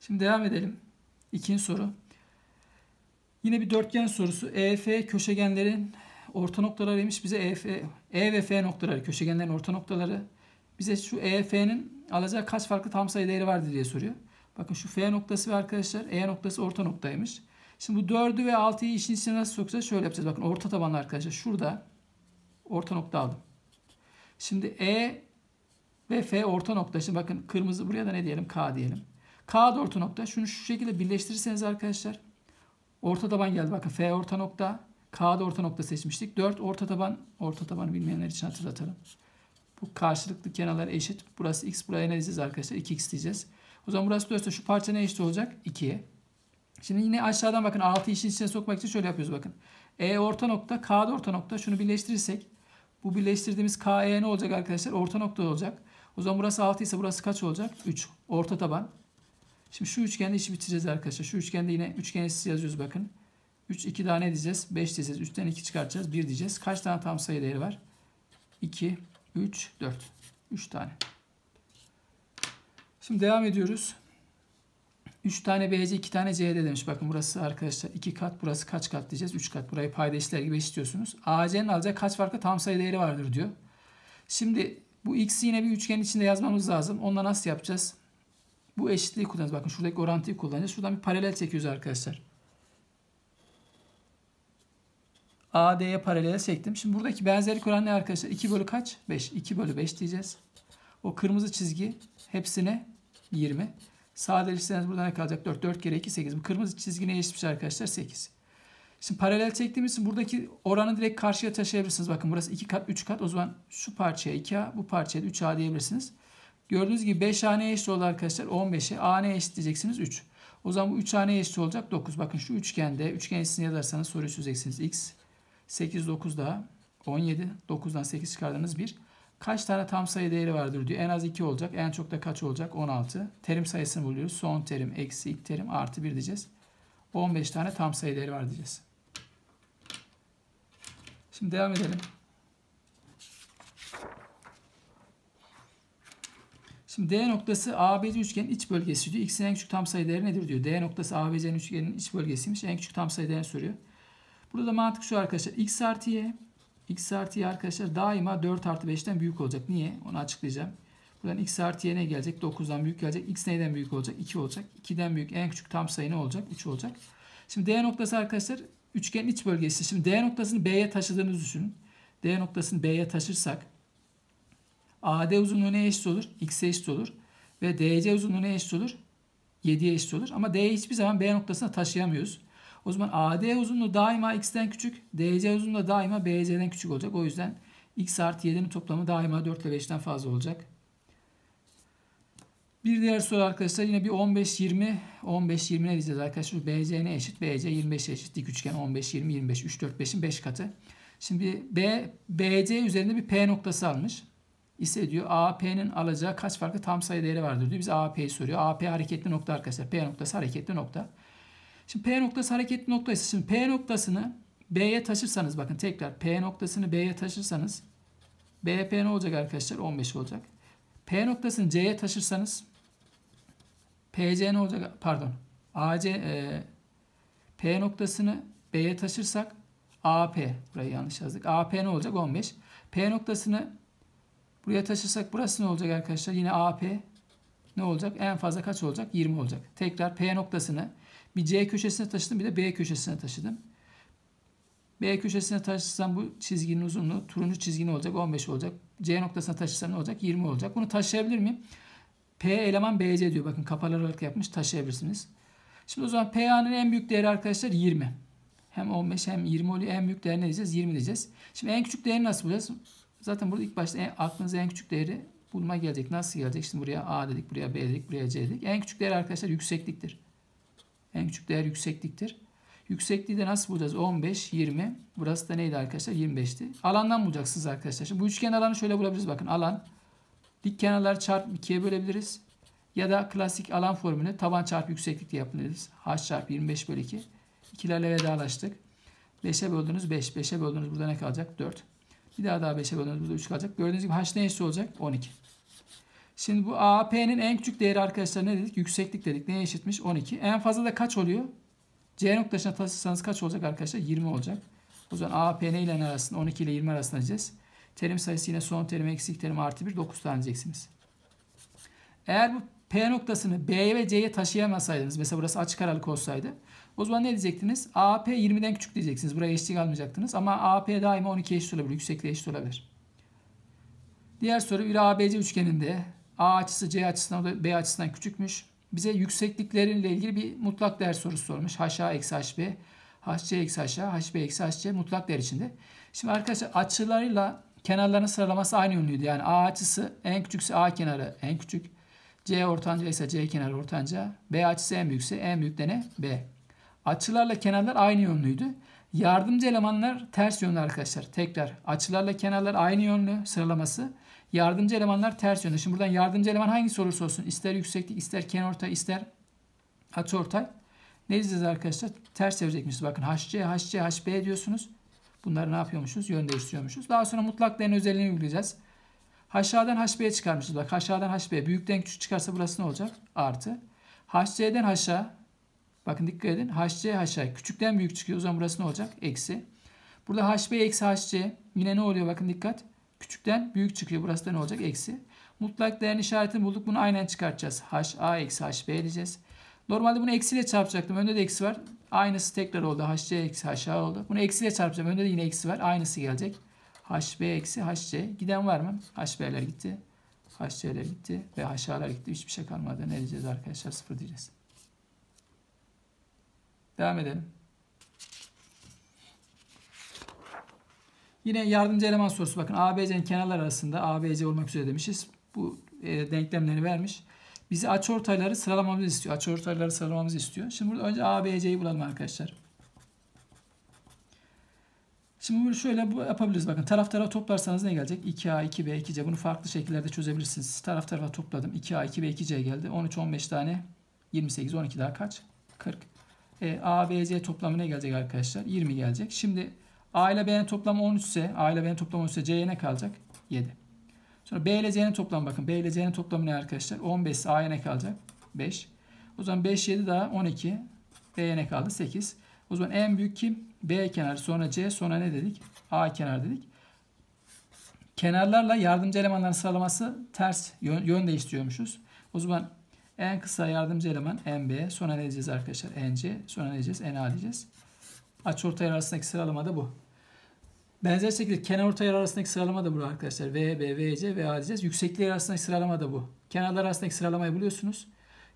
Şimdi devam edelim. İkinci soru. Yine bir dörtgen sorusu. EF köşegenlerin orta noktalarıymış. Bize EF, E ve F noktaları, köşegenlerin orta noktaları. Bize şu EF'nin alacağı kaç farklı tam sayı değeri vardır diye soruyor. Bakın şu F noktası ve arkadaşlar E noktası orta noktaymış. Şimdi bu 4'ü ve 6'yı işin içine nasıl sokacağız? Şöyle yapacağız. Bakın orta tabanlı arkadaşlar. Şurada orta nokta aldım. Şimdi E ve F orta nokta. Şimdi bakın kırmızı buraya da ne diyelim? K diyelim. K orta nokta. Şunu şu şekilde birleştirirseniz arkadaşlar. Orta taban geldi. Bakın F orta nokta. K'da orta nokta seçmiştik. 4 orta taban. Orta tabanı bilmeyenler için hatırlatalım. Bu karşılıklı kenarlar eşit. Burası x. Buraya ne diyeceğiz arkadaşlar? 2x diyeceğiz. O zaman burası 4 şu parça ne eşit olacak? 2'ye. Şimdi yine aşağıdan bakın 6 işin içine sokmak için şöyle yapıyoruz bakın. E orta nokta, K'da orta nokta. Şunu birleştirirsek bu birleştirdiğimiz KE ne olacak arkadaşlar? Orta nokta olacak. O zaman burası 6 ise burası kaç olacak? 3. Orta taban. Şimdi şu üçgende işi bitireceğiz arkadaşlar. Şu üçgende yine üçgen eşitisi yazıyoruz bakın. 3, 2 daha ne diyeceğiz? 5 diyeceğiz. 3'ten 2 çıkartacağız. 1 diyeceğiz. Kaç tane tam sayı değeri var? 2, 3, 4. 3 tane. Şimdi devam ediyoruz. 3 tane BC, 2 tane CD demiş. Bakın burası arkadaşlar 2 kat, burası kaç kat diyeceğiz? 3 kat. Burayı payda işler gibi istiyorsunuz. AC'nin alacağı kaç farklı tam sayı değeri vardır diyor. Şimdi bu x'i yine bir üçgenin içinde yazmamız lazım. Onunla nasıl yapacağız? Bu eşitliği kullanacağız. Bakın şuradaki orantıyı kullanacağız. Şuradan bir paralel çekiyoruz arkadaşlar. AD'ye paralel çektim. Şimdi buradaki benzerlik oranı ne arkadaşlar? 2 bölü kaç? 5. 2 bölü 5 diyeceğiz. O kırmızı çizgi hepsine 20. Sadeleştirseniz burada ne kalacak? 4. 4 kere 2 8. Bu kırmızı çizgi neye eşitmiş arkadaşlar? 8. Şimdi paralel çektiğimiz için buradaki oranı direkt karşıya taşıyabilirsiniz. Bakın burası 2 kat 3 kat. O zaman şu parçaya 2A bu parçaya 3A diyebilirsiniz. Gördüğünüz gibi 5 haneye eşit oldu arkadaşlar. 15'e haneye eşit diyeceksiniz 3. O zaman bu 3 haneye eşit olacak 9. Bakın şu üçgende üçgen içine yazarsanız soruyu çözeceksiniz. X 8 9 daha 17. 9'dan 8 çıkardığınız 1. Kaç tane tam sayı değeri vardır diyor. En az 2 olacak. En çok da kaç olacak? 16. Terim sayısını buluyoruz. Son terim eksi ilk terim artı 1 diyeceğiz. 15 tane tam sayı değeri var diyeceğiz. Şimdi devam edelim. Şimdi D noktası ABC üçgenin iç bölgesi diyor. X'in en küçük tam sayı değeri nedir diyor. D noktası ABC'nin üçgenin iç bölgesiymiş. En küçük tam sayı değerini soruyor. Burada da mantık şu arkadaşlar. X artı Y. X artı Y arkadaşlar daima 4 artı 5'ten büyük olacak. Niye? Onu açıklayacağım. Buradan X artı Y ne gelecek? 9'dan büyük gelecek. X neyden büyük olacak? 2 olacak. 2'den büyük en küçük tam sayı ne olacak? 3 olacak. Şimdi D noktası arkadaşlar üçgenin iç bölgesi. Şimdi D noktasını B'ye taşıdığınızı düşünün. D noktasını B'ye taşırsak AD uzunluğuna eşit olur. X'e eşit olur. Ve DC uzunluğuna eşit olur. 7'ye eşit olur. Ama D'yi hiçbir zaman B noktasına taşıyamıyoruz. O zaman AD uzunluğu daima X'ten küçük. DC uzunluğu daima BC'den küçük olacak. O yüzden X artı 7'nin toplamı daima 4 ile 5'ten fazla olacak. Bir diğer soru arkadaşlar yine bir 15-20 15-20 ne diyeceğiz arkadaşlar? BC ne eşit? BC 25'e eşit. Dik üçgen 15-20-25. 3-4-5'in 5 katı. Şimdi B, BC üzerinde bir P noktası almış ise diyor AP'nin alacağı kaç farklı tam sayı değeri vardır diyor. Biz AP'yi soruyor. AP hareketli nokta arkadaşlar. P noktası hareketli nokta. Şimdi P noktası hareketli nokta ise şimdi P noktasını B'ye taşırsanız bakın tekrar P noktasını B'ye taşırsanız BP ne olacak arkadaşlar? 15 olacak. P noktasını C'ye taşırsanız PC ne olacak? Pardon. AC e, P noktasını B'ye taşırsak AP burayı yanlış yazdık. AP ne olacak? 15. P noktasını Buraya taşırsak burası ne olacak arkadaşlar? Yine AP ne olacak? En fazla kaç olacak? 20 olacak. Tekrar P noktasını bir C köşesine taşıdım bir de B köşesine taşıdım. B köşesine taşırsam bu çizginin uzunluğu turuncu çizgin olacak 15 olacak. C noktasına taşısam ne olacak? 20 olacak. Bunu taşıyabilir miyim? P eleman BC diyor. Bakın kapalı kapalanarak yapmış taşıyabilirsiniz. Şimdi o zaman PA'nın en büyük değeri arkadaşlar 20. Hem 15 hem 20 oluyor. En büyük değer ne diyeceğiz? 20 diyeceğiz. Şimdi en küçük değeri nasıl bulacağız? Zaten burada ilk başta en, aklınıza en küçük değeri bulma gelecek. Nasıl gelecek? Şimdi buraya A dedik, buraya B dedik, buraya C dedik. En küçük değer arkadaşlar yüksekliktir. En küçük değer yüksekliktir. Yüksekliği de nasıl bulacağız? 15, 20. Burası da neydi arkadaşlar? 25'ti. Alandan bulacaksınız arkadaşlar. Şimdi bu üçgen alanı şöyle bulabiliriz. Bakın alan. Dik kenarlar çarpı 2'ye bölebiliriz. Ya da klasik alan formülü taban çarpı yükseklik diye yapabiliriz. H çarpı 25 bölü 2. İkilerle vedalaştık. 5'e böldünüz 5. 5'e böldünüz burada ne kalacak? 4. Bir daha daha 5'e bölüyoruz. Burada 3 kalacak. Gördüğünüz gibi h ne eşit olacak? 12. Şimdi bu AP'nin en küçük değeri arkadaşlar ne dedik? Yükseklik dedik. Neye eşitmiş? 12. En fazla da kaç oluyor? C noktasına taşırsanız kaç olacak arkadaşlar? 20 olacak. O zaman APN ile ne ile arasında? 12 ile 20 arasında diyeceğiz. Terim sayısı yine son terim, eksik terim artı 1. 9 tane diyeceksiniz. Eğer bu P noktasını B ve C'ye taşıyamasaydınız, mesela burası açık aralık olsaydı o zaman ne diyecektiniz? AP 20'den küçük diyeceksiniz. Buraya eşlik almayacaktınız. Ama AP daima 12 eşit olabilir. Yüksekliğe eşit olabilir. Diğer soru bir ABC üçgeninde A açısı C açısından B açısından küçükmüş. Bize yüksekliklerinle ilgili bir mutlak değer sorusu sormuş. HA eksi HB, HC eksi HA, HB eksi HC mutlak değer içinde. Şimdi arkadaşlar açılarıyla kenarların sıralaması aynı yönlüydü. Yani A açısı en küçükse A kenarı en küçük. C ortanca ise C kenarı ortanca. B açısı en büyükse en büyük de ne? B. Açılarla kenarlar aynı yönlüydü. Yardımcı elemanlar ters yönlü arkadaşlar. Tekrar açılarla kenarlar aynı yönlü sıralaması. Yardımcı elemanlar ters yönlü. Şimdi buradan yardımcı eleman hangisi olursa olsun ister yükseklik ister kenarortay ister açıortay. Ne diyeceğiz arkadaşlar? Ters çevirecekmişiz. Bakın HC, HC, HB diyorsunuz. Bunları ne yapıyormuşuz? Yön değiştiriyormuşuz. Daha sonra mutlak değerin özelliğini uygulayacağız. HA'dan HB'ye çıkarmışız. Bak HA'dan HB. Büyükten küçük çıkarsa burası ne olacak? Artı. HC'den HA. Bakın dikkat edin. HC HA küçükten büyük çıkıyor. O zaman burası ne olacak? Eksi. Burada HB eksi HC yine ne oluyor? Bakın dikkat. Küçükten büyük çıkıyor. Burası da ne olacak? Eksi. Mutlak değerin işaretini bulduk. Bunu aynen çıkartacağız. h a eksi HB diyeceğiz. Normalde bunu eksiyle çarpacaktım. Önde de eksi var. Aynısı tekrar oldu. HC eksi HA oldu. Bunu eksiyle çarpacağım. Önde de yine eksi var. Aynısı gelecek. HB eksi HC. Giden var mı? HB'ler gitti. HC'ler gitti. Ve HA'lar gitti. Hiçbir şey kalmadı. Ne diyeceğiz arkadaşlar? Sıfır diyeceğiz. Devam edelim. Yine yardımcı eleman sorusu bakın ABC'nin kenarları arasında ABC olmak üzere demişiz. Bu e, denklemleri vermiş. Bizi açıortayları sıralamamızı istiyor. Açıortayları sıralamamızı istiyor. Şimdi burada önce ABC'yi bulalım arkadaşlar. Şimdi bunu şöyle bu yapabiliriz. Bakın taraf tarafa toplarsanız ne gelecek? 2A, 2B, 2C. Bunu farklı şekillerde çözebilirsiniz. Taraf tarafa topladım. 2A, 2B, 2C geldi. 13, 15 tane. 28, 12 daha kaç? 40 e, A, B, C toplamı ne gelecek arkadaşlar? 20 gelecek. Şimdi A ile B'nin toplamı 13 ise A ile B'nin toplamı 13 ise C'ye ne kalacak? 7. Sonra B ile C'nin toplamı bakın. B ile C'nin toplamı ne arkadaşlar? 15 ise A'ya ne kalacak? 5. O zaman 5, 7 daha 12. B'ye ne kaldı? 8. O zaman en büyük kim? B kenar sonra C sonra ne dedik? A kenar dedik. Kenarlarla yardımcı elemanların sıralaması ters yön, yön değiştiriyormuşuz. O zaman en kısa yardımcı eleman NB. Sonra ne diyeceğiz arkadaşlar? NC. Sonra ne diyeceğiz? NA diyeceğiz. Açıortaylar arasındaki sıralama da bu. Benzer şekilde kenar ortaylar arasındaki sıralama da bu arkadaşlar. V, B, V, A diyeceğiz. Yükseklikler arasındaki sıralama da bu. Kenarlar arasındaki sıralamayı buluyorsunuz.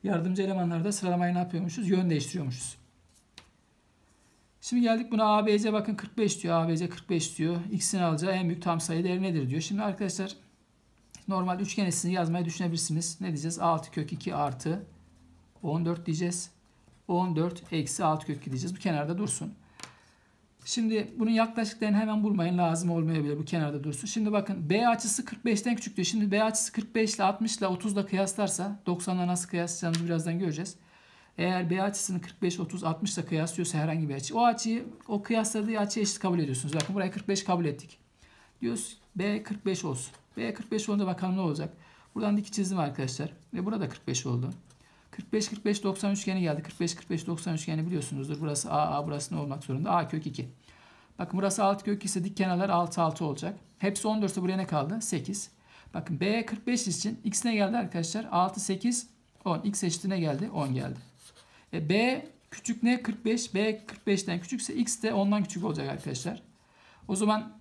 Yardımcı elemanlarda sıralamayı ne yapıyormuşuz? Yön değiştiriyormuşuz. Şimdi geldik buna ABC bakın 45 diyor. ABC 45 diyor. X'in alacağı en büyük tam sayı değeri nedir diyor. Şimdi arkadaşlar normal üçgen hissini yazmayı düşünebilirsiniz. Ne diyeceğiz? 6 kök 2 artı 14 diyeceğiz. 14 eksi 6 kök 2 diyeceğiz. Bu kenarda dursun. Şimdi bunun yaklaşık değerini hemen bulmayın. Lazım olmayabilir. Bu kenarda dursun. Şimdi bakın B açısı 45'ten küçük diyor. Şimdi B açısı 45 ile 60 ile 30 ile kıyaslarsa 90'la nasıl kıyaslayacağımızı birazdan göreceğiz. Eğer B açısını 45, 30, 60 ile kıyaslıyorsa herhangi bir açı. O açıyı o kıyasladığı açıya eşit kabul ediyorsunuz. Bakın buraya 45 kabul ettik. Diyoruz B 45 olsun. B 45 oldu bakalım ne olacak. Buradan dik çizdim arkadaşlar. Ve burada 45 oldu. 45 45 90 üçgeni geldi. 45 45 90 üçgeni biliyorsunuzdur. Burası A A burası ne olmak zorunda? A kök 2. Bakın burası 6 kök ise dik kenarlar 6 6 olacak. Hepsi 14 buraya ne kaldı? 8. Bakın B 45 için x ne geldi arkadaşlar? 6 8 10. X eşitine geldi? 10 geldi. E B küçük ne? 45. B 45'ten küçükse x de 10'dan küçük olacak arkadaşlar. O zaman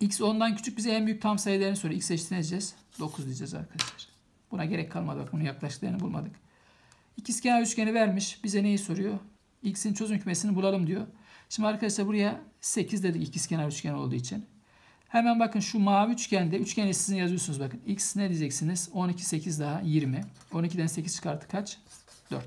X 10'dan küçük bize en büyük tam sayılarını soruyor. X eşitini edeceğiz. 9 diyeceğiz arkadaşlar. Buna gerek kalmadı. Bak bunun yaklaşıklarını bulmadık. İkizkenar üçgeni vermiş. Bize neyi soruyor? X'in çözüm kümesini bulalım diyor. Şimdi arkadaşlar buraya 8 dedik ikizkenar üçgen olduğu için. Hemen bakın şu mavi üçgende üçgen sizin yazıyorsunuz bakın. X ne diyeceksiniz? 12 8 daha 20. 12'den 8 çıkarttı kaç? 4.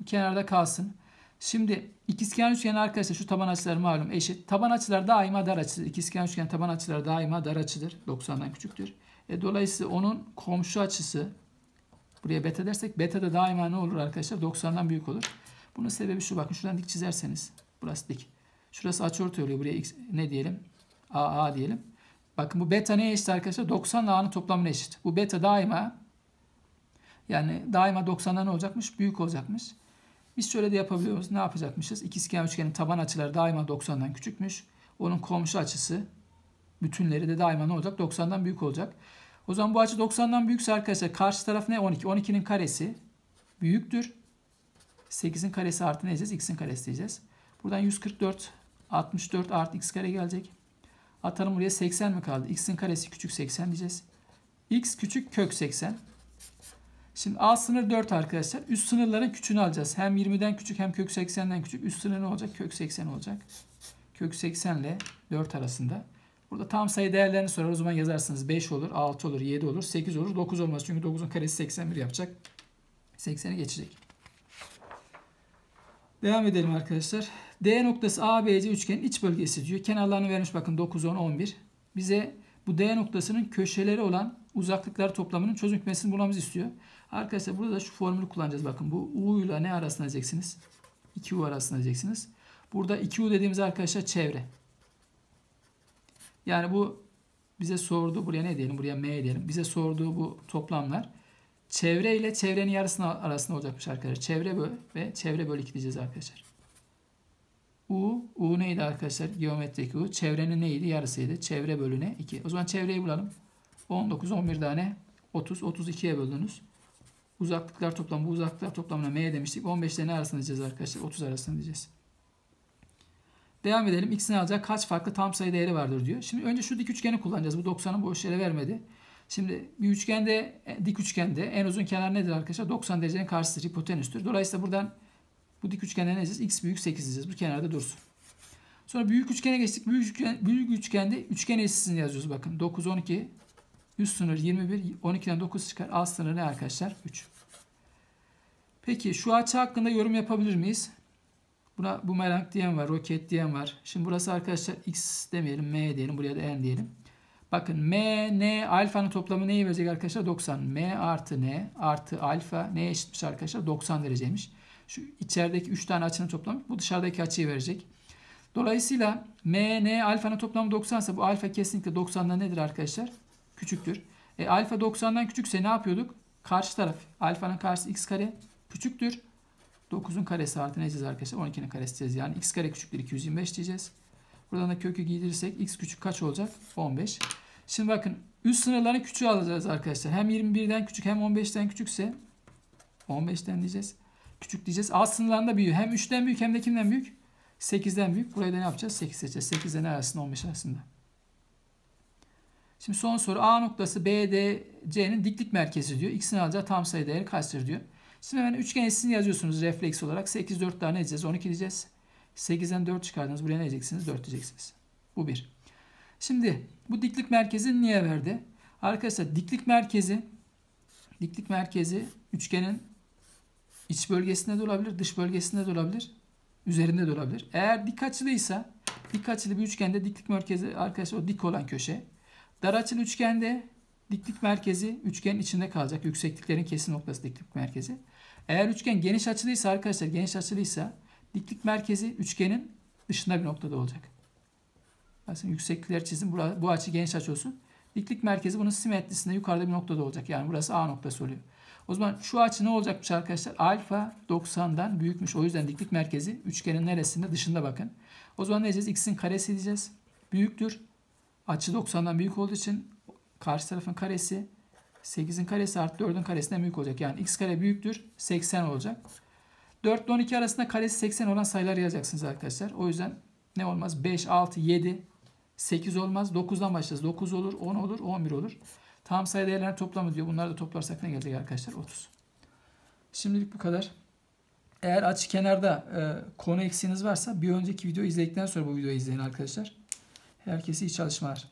Bu kenarda kalsın. Şimdi ikizkenar üçgen arkadaşlar şu taban açıları malum eşit. Taban açılar daima dar açıdır. İkizkenar üçgen taban açıları daima dar açıdır. 90'dan küçüktür. E, dolayısıyla onun komşu açısı buraya beta dersek beta da daima ne olur arkadaşlar? 90'dan büyük olur. Bunun sebebi şu bakın şuradan dik çizerseniz burası dik. Şurası açıortay oluyor. Buraya x, ne diyelim? AA diyelim. Bakın bu beta neye eşit arkadaşlar? 90 ile A'nın toplamına eşit. Bu beta daima yani daima 90'dan ne olacakmış? Büyük olacakmış. Biz şöyle de yapabiliyoruz. Ne yapacakmışız? İkizkenar üçgenin taban açıları daima 90'dan küçükmüş. Onun komşu açısı bütünleri de daima ne olacak? 90'dan büyük olacak. O zaman bu açı 90'dan büyükse arkadaşlar karşı taraf ne? 12. 12'nin karesi büyüktür. 8'in karesi artı ne diyeceğiz? X'in karesi diyeceğiz. Buradan 144 64 artı x kare gelecek. Atalım buraya 80 mi kaldı? X'in karesi küçük 80 diyeceğiz. X küçük kök 80. Şimdi A sınır 4 arkadaşlar. Üst sınırların küçüğünü alacağız. Hem 20'den küçük hem kök 80'den küçük. Üst sınır ne olacak? Kök 80 olacak. Kök 80 ile 4 arasında. Burada tam sayı değerlerini sorar. O zaman yazarsınız. 5 olur, 6 olur, 7 olur, 8 olur, 9 olmaz. Çünkü 9'un karesi 81 yapacak. 80'i geçecek. Devam edelim arkadaşlar. D noktası ABC üçgenin iç bölgesi diyor. Kenarlarını vermiş bakın 9, 10, 11. Bize bu D noktasının köşeleri olan uzaklıklar toplamının çözüm kümesini bulmamızı istiyor. Arkadaşlar burada da şu formülü kullanacağız. Bakın bu U ile ne arasına diyeceksiniz? 2U arasına diyeceksiniz. Burada 2U dediğimiz arkadaşlar çevre. Yani bu bize sorduğu buraya ne diyelim? Buraya M diyelim. Bize sorduğu bu toplamlar çevre ile çevrenin yarısına arasında olacakmış arkadaşlar. Çevre böl ve çevre bölü 2 diyeceğiz arkadaşlar. U, U neydi arkadaşlar? Geometrik U. Çevrenin neydi? Yarısıydı. Çevre bölü bölüne 2. O zaman çevreyi bulalım. 19, 11 tane 30, 32'ye böldünüz uzaklıklar toplamı bu uzaklıklar toplamına m demiştik. 15 ile ne arasında diyeceğiz arkadaşlar? 30 arasında diyeceğiz. Devam edelim. X'in alacak kaç farklı tam sayı değeri vardır diyor. Şimdi önce şu dik üçgeni kullanacağız. Bu 90'ı boş yere vermedi. Şimdi bir üçgende, e, dik üçgende en uzun kenar nedir arkadaşlar? 90 derecenin karşısıdır, hipotenüstür. Dolayısıyla buradan bu dik üçgende ne diyeceğiz? X büyük 8 diyeceğiz. Bu kenarda dursun. Sonra büyük üçgene geçtik. Büyük, üçgen, büyük üçgende üçgen eşitsizini yazıyoruz. Bakın 9, 12, Üst sınır 21. 12'den 9 çıkar. Alt sınır ne arkadaşlar? 3. Peki şu açı hakkında yorum yapabilir miyiz? Buna bu bumerang diyen var, roket diyen var. Şimdi burası arkadaşlar x demeyelim, m diyelim. Buraya da n diyelim. Bakın m, n, alfanın toplamı neyi verecek arkadaşlar? 90. m artı n artı alfa neye eşitmiş arkadaşlar? 90 dereceymiş. Şu içerideki 3 tane açının toplamı bu dışarıdaki açıyı verecek. Dolayısıyla m, n, alfanın toplamı 90 ise bu alfa kesinlikle 90'da nedir arkadaşlar? küçüktür. E, alfa 90'dan küçükse ne yapıyorduk? Karşı taraf alfanın karşısı x kare küçüktür. 9'un karesi artı ne diyeceğiz arkadaşlar? 12'nin karesi diyeceğiz. Yani x kare küçüktür 225 diyeceğiz. Buradan da kökü giydirirsek x küçük kaç olacak? 15. Şimdi bakın üst sınırların küçüğü alacağız arkadaşlar. Hem 21'den küçük hem 15'ten küçükse 15'ten diyeceğiz. Küçük diyeceğiz. Alt sınırlarında büyüğü. Hem 3'ten büyük hem de kimden büyük? 8'den büyük. Burayı da ne yapacağız? 8 seçeceğiz. ne arasında 15 arasında. Şimdi son soru A noktası BDC'nin diklik merkezi diyor. X'in alacağı tam sayı değeri kaçtır diyor. Şimdi hemen üçgen eşsini yazıyorsunuz refleks olarak. 8, 4 daha ne edeceğiz. 12 diyeceğiz. 8'den 4 çıkardınız. Buraya ne diyeceksiniz? 4 diyeceksiniz. Bu bir. Şimdi bu diklik merkezi niye verdi? Arkadaşlar diklik merkezi diklik merkezi üçgenin iç bölgesinde de olabilir, dış bölgesinde de olabilir, üzerinde de olabilir. Eğer dik açılıysa dik açılı bir üçgende diklik merkezi arkadaşlar o dik olan köşe Dar açılı üçgende diklik merkezi üçgenin içinde kalacak. Yüksekliklerin kesin noktası diklik merkezi. Eğer üçgen geniş açılıysa arkadaşlar geniş açılıysa diklik merkezi üçgenin dışında bir noktada olacak. Aslında yükseklikler çizim. bu açı geniş açı olsun. Diklik merkezi bunun simetrisinde yukarıda bir noktada olacak. Yani burası A noktası oluyor. O zaman şu açı ne olacakmış arkadaşlar? Alfa 90'dan büyükmüş. O yüzden diklik merkezi üçgenin neresinde? Dışında bakın. O zaman ne diyeceğiz? X'in karesi diyeceğiz. Büyüktür açı 90'dan büyük olduğu için karşı tarafın karesi 8'in karesi artı 4'ün karesinden büyük olacak. Yani x kare büyüktür 80 olacak. 4 ile 12 arasında karesi 80 olan sayılar yazacaksınız arkadaşlar. O yüzden ne olmaz? 5, 6, 7, 8 olmaz. 9'dan başlarız. 9 olur, 10 olur, 11 olur. Tam sayı değerlerini toplamı diyor. Bunları da toplarsak ne gelecek arkadaşlar? 30. Şimdilik bu kadar. Eğer açı kenarda e, konu eksiğiniz varsa bir önceki videoyu izledikten sonra bu videoyu izleyin arkadaşlar. Herkese iyi çalışmalar.